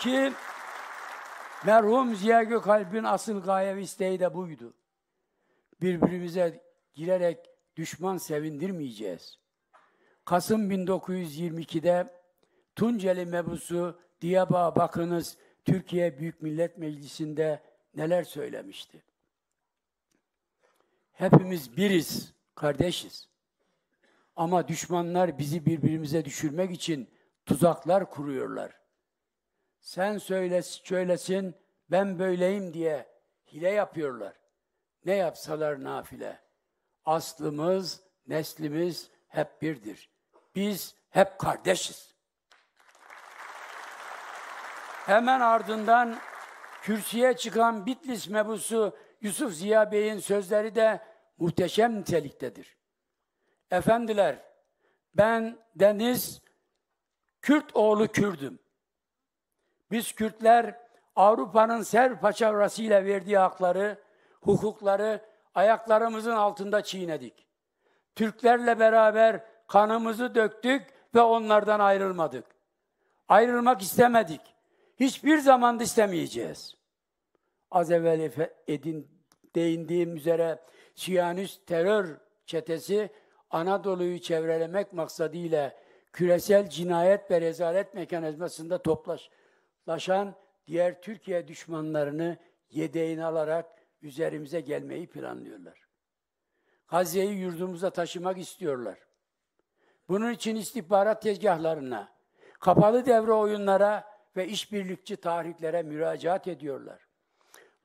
ki merhum Ziya Gökalp'in asıl gayevi isteği de buydu. Birbirimize girerek düşman sevindirmeyeceğiz. Kasım 1922'de Tunceli mebusu Diyaba bakınız Türkiye Büyük Millet Meclisi'nde neler söylemişti. Hepimiz biriz, kardeşiz. Ama düşmanlar bizi birbirimize düşürmek için tuzaklar kuruyorlar sen söyle şöylesin, ben böyleyim diye hile yapıyorlar. Ne yapsalar nafile. Aslımız, neslimiz hep birdir. Biz hep kardeşiz. Hemen ardından kürsüye çıkan Bitlis mebusu Yusuf Ziya Bey'in sözleri de muhteşem niteliktedir. Efendiler, ben Deniz Kürt oğlu Kürdüm. Biz Kürtler Avrupa'nın ser paçavrasıyla verdiği hakları, hukukları ayaklarımızın altında çiğnedik. Türklerle beraber kanımızı döktük ve onlardan ayrılmadık. Ayrılmak istemedik. Hiçbir zaman istemeyeceğiz. Az evvel edin, değindiğim üzere Siyanist terör çetesi Anadolu'yu çevrelemek maksadıyla küresel cinayet ve rezalet mekanizmasında toplaş, laşan diğer Türkiye düşmanlarını yedeğine alarak üzerimize gelmeyi planlıyorlar. Gazze'yi yurdumuza taşımak istiyorlar. Bunun için istihbarat tezgahlarına, kapalı devre oyunlara ve işbirlikçi tahriklere müracaat ediyorlar.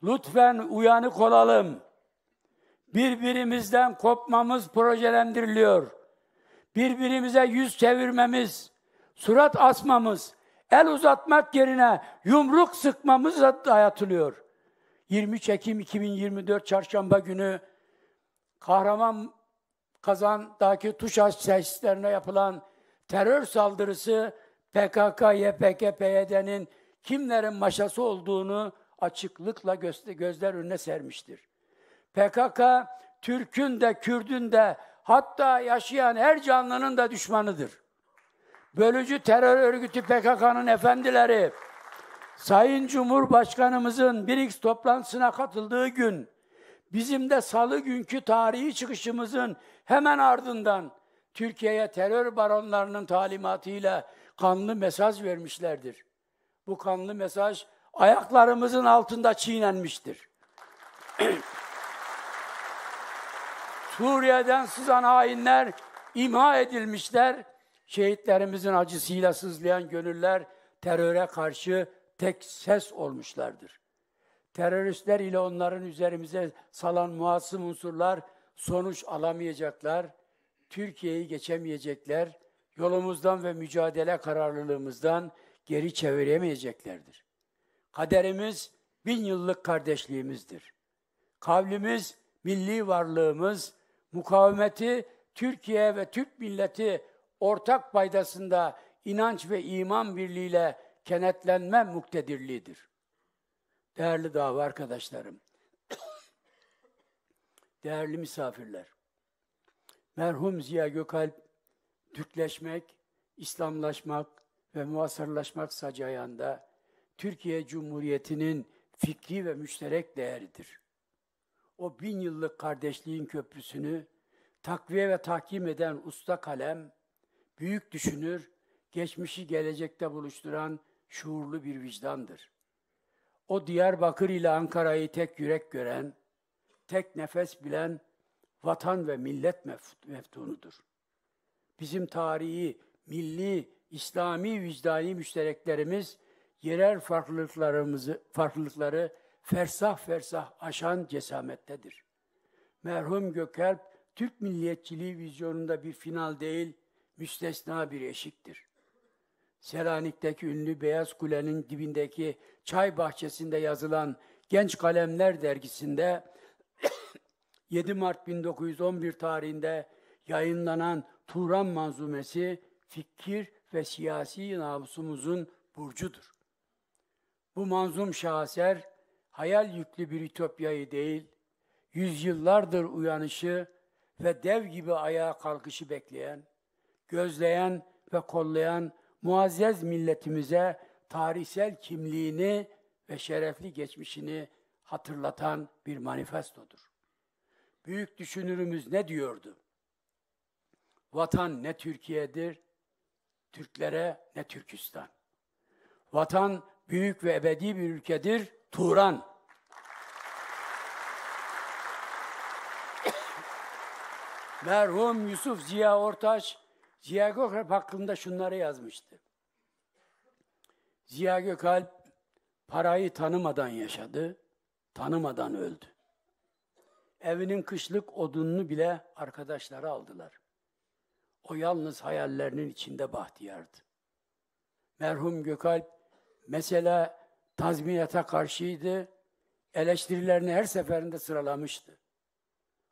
Lütfen uyanık olalım. Birbirimizden kopmamız projelendiriliyor. Birbirimize yüz çevirmemiz, surat asmamız, El uzatmak yerine yumruk sıkmamız dayatılıyor. 23 Ekim 2024 Çarşamba günü Kahraman Kazan'daki TUŞAŞ tesislerine yapılan terör saldırısı PKK-YPG-PYD'nin kimlerin maşası olduğunu açıklıkla gözler önüne sermiştir. PKK, Türk'ün de, Kürd'ün de, hatta yaşayan her canlının da düşmanıdır bölücü terör örgütü PKK'nın efendileri Sayın Cumhurbaşkanımızın BRICS toplantısına katıldığı gün bizim de salı günkü tarihi çıkışımızın hemen ardından Türkiye'ye terör baronlarının talimatıyla kanlı mesaj vermişlerdir. Bu kanlı mesaj ayaklarımızın altında çiğnenmiştir. Suriye'den sızan hainler imha edilmişler, Şehitlerimizin acısıyla sızlayan gönüller teröre karşı tek ses olmuşlardır. Teröristler ile onların üzerimize salan muasım unsurlar sonuç alamayacaklar, Türkiye'yi geçemeyecekler, yolumuzdan ve mücadele kararlılığımızdan geri çeviremeyeceklerdir. Kaderimiz bin yıllık kardeşliğimizdir. Kavlimiz milli varlığımız, mukavemeti Türkiye ve Türk milleti ortak paydasında inanç ve iman birliğiyle kenetlenme muktedirliğidir. Değerli dava arkadaşlarım, değerli misafirler, merhum Ziya Gökalp, Türkleşmek, İslamlaşmak ve muhasırlaşmak sacayanda Türkiye Cumhuriyeti'nin fikri ve müşterek değeridir. O bin yıllık kardeşliğin köprüsünü takviye ve tahkim eden usta kalem, büyük düşünür, geçmişi gelecekte buluşturan şuurlu bir vicdandır. O Diyarbakır ile Ankara'yı tek yürek gören, tek nefes bilen vatan ve millet meftunudur. Bizim tarihi, milli, İslami vicdani müştereklerimiz yerel farklılıklarımızı farklılıkları fersah fersah aşan cesamettedir. Merhum Gökalp Türk milliyetçiliği vizyonunda bir final değil, müstesna bir eşiktir. Selanik'teki ünlü Beyaz Kule'nin dibindeki çay bahçesinde yazılan Genç Kalemler dergisinde 7 Mart 1911 tarihinde yayınlanan Turan manzumesi fikir ve siyasi namusumuzun burcudur. Bu manzum şaheser hayal yüklü bir Ütopya'yı değil, yüzyıllardır uyanışı ve dev gibi ayağa kalkışı bekleyen, gözleyen ve kollayan muazzez milletimize tarihsel kimliğini ve şerefli geçmişini hatırlatan bir manifestodur. Büyük düşünürümüz ne diyordu? Vatan ne Türkiye'dir, Türklere ne Türkistan. Vatan büyük ve ebedi bir ülkedir, Turan. Merhum Yusuf Ziya Ortaç Ziya Gökalp hakkında şunları yazmıştı. Ziya Gökalp parayı tanımadan yaşadı, tanımadan öldü. Evinin kışlık odununu bile arkadaşları aldılar. O yalnız hayallerinin içinde bahtiyardı. Merhum Gökalp mesela tazminata karşıydı, eleştirilerini her seferinde sıralamıştı.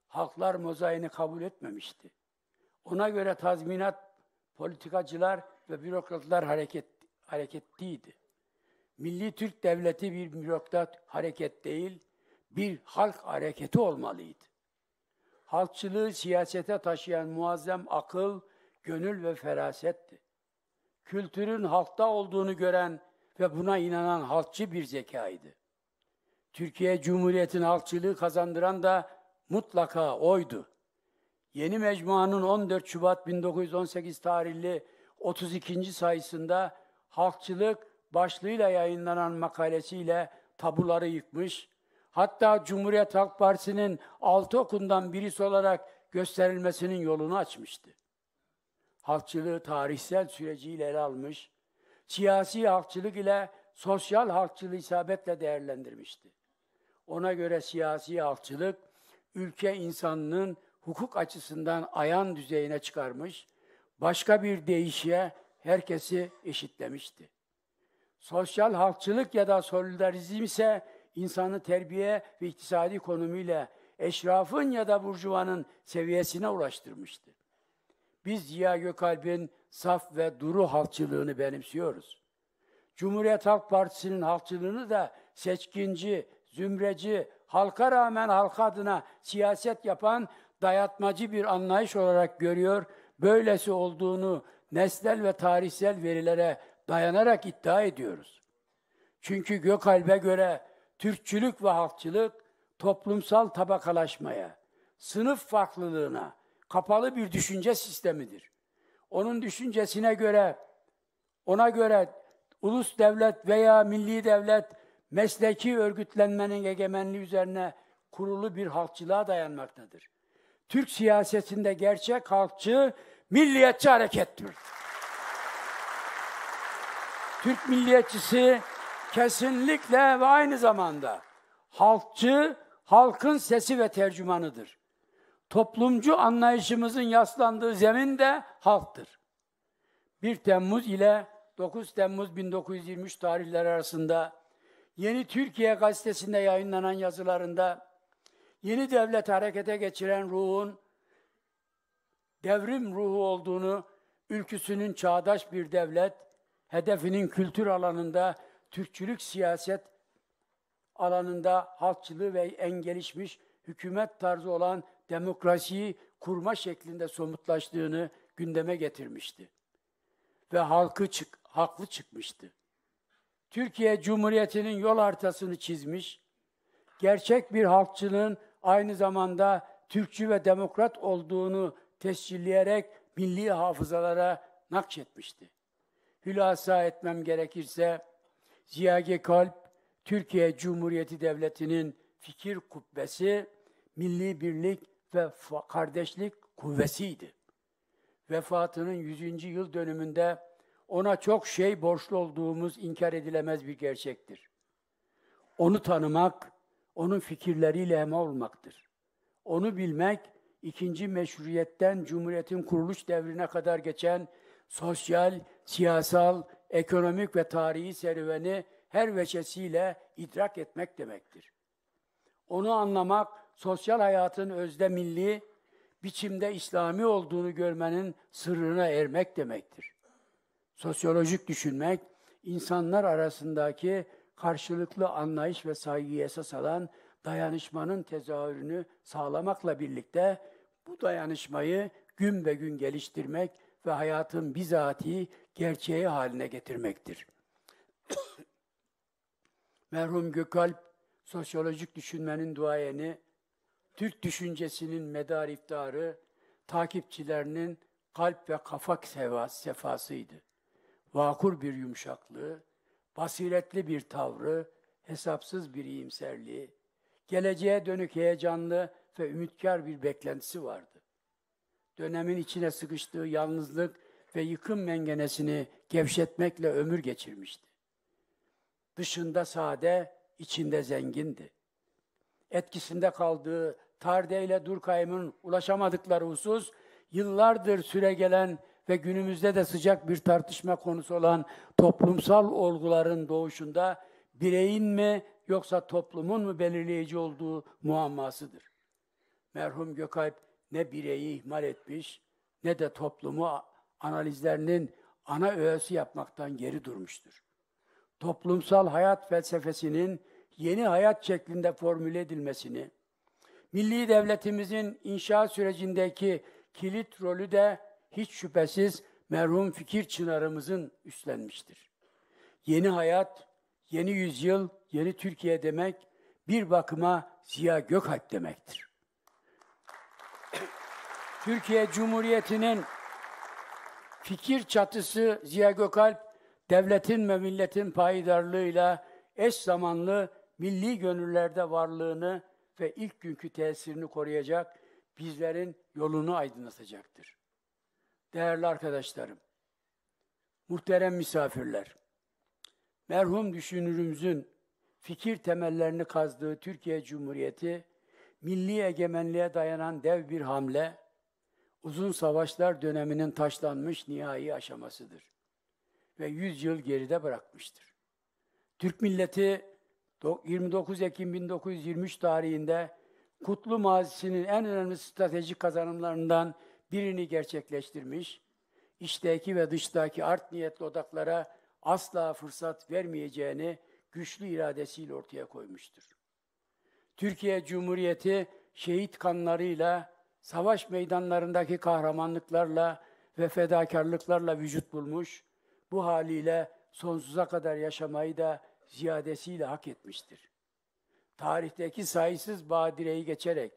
Halklar mozaiğini kabul etmemişti. Ona göre tazminat politikacılar ve bürokratlar hareket hareketliydi. Milli Türk Devleti bir bürokrat hareket değil, bir halk hareketi olmalıydı. Halkçılığı siyasete taşıyan muazzam akıl, gönül ve ferasetti. Kültürün halkta olduğunu gören ve buna inanan halkçı bir zekaydı. Türkiye Cumhuriyeti'nin halkçılığı kazandıran da mutlaka oydu. Yeni Mecmua'nın 14 Şubat 1918 tarihli 32. sayısında halkçılık başlığıyla yayınlanan makalesiyle tabuları yıkmış, hatta Cumhuriyet Halk Partisi'nin altı okundan birisi olarak gösterilmesinin yolunu açmıştı. Halkçılığı tarihsel süreciyle ele almış, siyasi halkçılık ile sosyal halkçılığı isabetle değerlendirmişti. Ona göre siyasi halkçılık, ülke insanının hukuk açısından ayan düzeyine çıkarmış, başka bir deyişe herkesi eşitlemişti. Sosyal halkçılık ya da solidarizm ise insanı terbiye ve iktisadi konumuyla eşrafın ya da burjuvanın seviyesine ulaştırmıştı. Biz Ziya Gökalp'in saf ve duru halkçılığını benimsiyoruz. Cumhuriyet Halk Partisi'nin halkçılığını da seçkinci, zümreci, halka rağmen halka adına siyaset yapan dayatmacı bir anlayış olarak görüyor, böylesi olduğunu nesnel ve tarihsel verilere dayanarak iddia ediyoruz. Çünkü Gökalp'e göre Türkçülük ve halkçılık toplumsal tabakalaşmaya, sınıf farklılığına kapalı bir düşünce sistemidir. Onun düşüncesine göre, ona göre ulus devlet veya milli devlet mesleki örgütlenmenin egemenliği üzerine kurulu bir halkçılığa dayanmaktadır. Türk siyasetinde gerçek halkçı, milliyetçi harekettir. Türk milliyetçisi kesinlikle ve aynı zamanda halkçı, halkın sesi ve tercümanıdır. Toplumcu anlayışımızın yaslandığı zemin de halktır. 1 Temmuz ile 9 Temmuz 1923 tarihleri arasında Yeni Türkiye gazetesinde yayınlanan yazılarında yeni devlet harekete geçiren ruhun devrim ruhu olduğunu, ülküsünün çağdaş bir devlet, hedefinin kültür alanında, Türkçülük siyaset alanında halkçılığı ve en gelişmiş hükümet tarzı olan demokrasiyi kurma şeklinde somutlaştığını gündeme getirmişti. Ve halkı çık, haklı çıkmıştı. Türkiye Cumhuriyeti'nin yol haritasını çizmiş, gerçek bir halkçının aynı zamanda Türkçü ve demokrat olduğunu tescilleyerek milli hafızalara nakşetmişti. Hülasa etmem gerekirse Ziya Gökalp, Türkiye Cumhuriyeti Devleti'nin fikir kubbesi, milli birlik ve kardeşlik kuvvesiydi. Vefatının 100. yıl dönümünde ona çok şey borçlu olduğumuz inkar edilemez bir gerçektir. Onu tanımak, onun fikirleriyle hem olmaktır. Onu bilmek, ikinci meşruiyetten Cumhuriyet'in kuruluş devrine kadar geçen sosyal, siyasal, ekonomik ve tarihi serüveni her veçesiyle idrak etmek demektir. Onu anlamak, sosyal hayatın özde milli, biçimde İslami olduğunu görmenin sırrına ermek demektir. Sosyolojik düşünmek, insanlar arasındaki karşılıklı anlayış ve saygıyı esas alan dayanışmanın tezahürünü sağlamakla birlikte bu dayanışmayı gün be gün geliştirmek ve hayatın bizatihi gerçeği haline getirmektir. Merhum Gökalp, sosyolojik düşünmenin duayeni, Türk düşüncesinin medar iftarı, takipçilerinin kalp ve kafak sefasıydı. Vakur bir yumuşaklığı, basiretli bir tavrı, hesapsız bir iyimserliği, geleceğe dönük heyecanlı ve ümitkar bir beklentisi vardı. Dönemin içine sıkıştığı yalnızlık ve yıkım mengenesini gevşetmekle ömür geçirmişti. Dışında sade, içinde zengindi. Etkisinde kaldığı Tarde ile Durkheim'in ulaşamadıkları husus, yıllardır süregelen ve günümüzde de sıcak bir tartışma konusu olan toplumsal olguların doğuşunda bireyin mi yoksa toplumun mu belirleyici olduğu muammasıdır. Merhum Gökalp ne bireyi ihmal etmiş ne de toplumu analizlerinin ana öğesi yapmaktan geri durmuştur. Toplumsal hayat felsefesinin yeni hayat şeklinde formüle edilmesini, milli devletimizin inşa sürecindeki kilit rolü de hiç şüphesiz merhum fikir çınarımızın üstlenmiştir. Yeni hayat, yeni yüzyıl, yeni Türkiye demek bir bakıma Ziya Gökalp demektir. Türkiye Cumhuriyeti'nin fikir çatısı Ziya Gökalp, devletin ve milletin payidarlığıyla eş zamanlı milli gönüllerde varlığını ve ilk günkü tesirini koruyacak, bizlerin yolunu aydınlatacaktır değerli arkadaşlarım, muhterem misafirler, merhum düşünürümüzün fikir temellerini kazdığı Türkiye Cumhuriyeti, milli egemenliğe dayanan dev bir hamle, uzun savaşlar döneminin taşlanmış nihai aşamasıdır ve 100 yıl geride bırakmıştır. Türk milleti 29 Ekim 1923 tarihinde kutlu mazisinin en önemli stratejik kazanımlarından birini gerçekleştirmiş, içteki ve dıştaki art niyetli odaklara asla fırsat vermeyeceğini güçlü iradesiyle ortaya koymuştur. Türkiye Cumhuriyeti şehit kanlarıyla, savaş meydanlarındaki kahramanlıklarla ve fedakarlıklarla vücut bulmuş, bu haliyle sonsuza kadar yaşamayı da ziyadesiyle hak etmiştir. Tarihteki sayısız badireyi geçerek,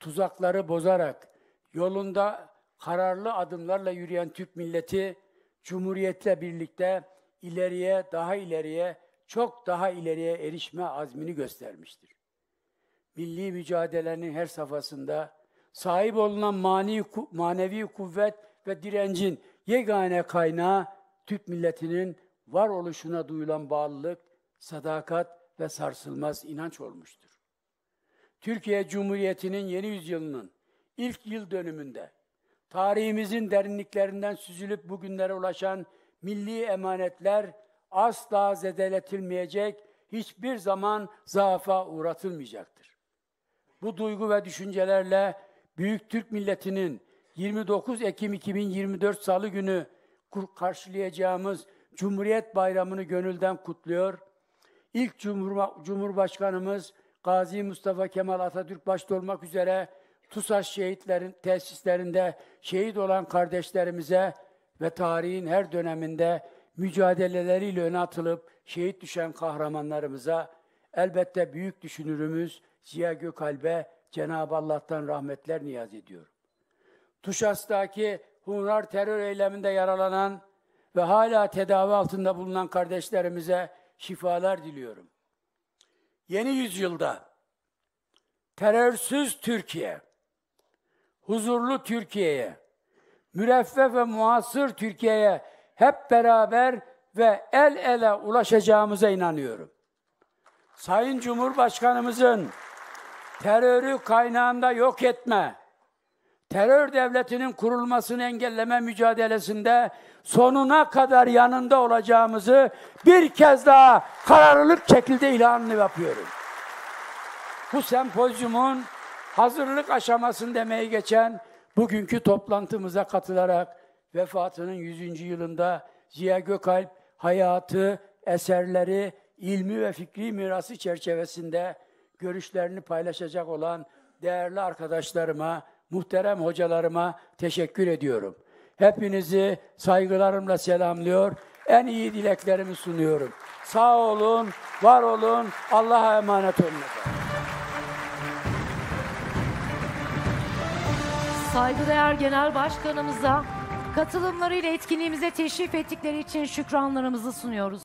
tuzakları bozarak, yolunda kararlı adımlarla yürüyen Türk milleti Cumhuriyetle birlikte ileriye, daha ileriye, çok daha ileriye erişme azmini göstermiştir. Milli mücadelenin her safhasında sahip olunan mani, manevi kuvvet ve direncin yegane kaynağı Türk milletinin varoluşuna duyulan bağlılık, sadakat ve sarsılmaz inanç olmuştur. Türkiye Cumhuriyeti'nin yeni yüzyılının ilk yıl dönümünde tarihimizin derinliklerinden süzülüp bugünlere ulaşan milli emanetler asla zedeletilmeyecek, hiçbir zaman zaafa uğratılmayacaktır. Bu duygu ve düşüncelerle Büyük Türk Milleti'nin 29 Ekim 2024 Salı günü karşılayacağımız Cumhuriyet Bayramı'nı gönülden kutluyor. İlk Cumhurba Cumhurbaşkanımız Gazi Mustafa Kemal Atatürk başta olmak üzere TUSAŞ şehitlerin tesislerinde şehit olan kardeşlerimize ve tarihin her döneminde mücadeleleriyle öne atılıp şehit düşen kahramanlarımıza elbette büyük düşünürümüz Ziya Gökalp'e Cenab-ı Allah'tan rahmetler niyaz ediyorum. Tuşas'taki Hunlar terör eyleminde yaralanan ve hala tedavi altında bulunan kardeşlerimize şifalar diliyorum. Yeni yüzyılda terörsüz Türkiye huzurlu Türkiye'ye, müreffeh ve muasır Türkiye'ye hep beraber ve el ele ulaşacağımıza inanıyorum. Sayın Cumhurbaşkanımızın terörü kaynağında yok etme, terör devletinin kurulmasını engelleme mücadelesinde sonuna kadar yanında olacağımızı bir kez daha kararlılık şekilde ilanını yapıyorum. Bu sempozyumun hazırlık aşamasını demeye geçen bugünkü toplantımıza katılarak vefatının 100. yılında Ziya Gökalp hayatı, eserleri, ilmi ve fikri mirası çerçevesinde görüşlerini paylaşacak olan değerli arkadaşlarıma, muhterem hocalarıma teşekkür ediyorum. Hepinizi saygılarımla selamlıyor. En iyi dileklerimi sunuyorum. Sağ olun, var olun, Allah'a emanet olun efendim. saygıdeğer genel başkanımıza katılımlarıyla etkinliğimize teşrif ettikleri için şükranlarımızı sunuyoruz.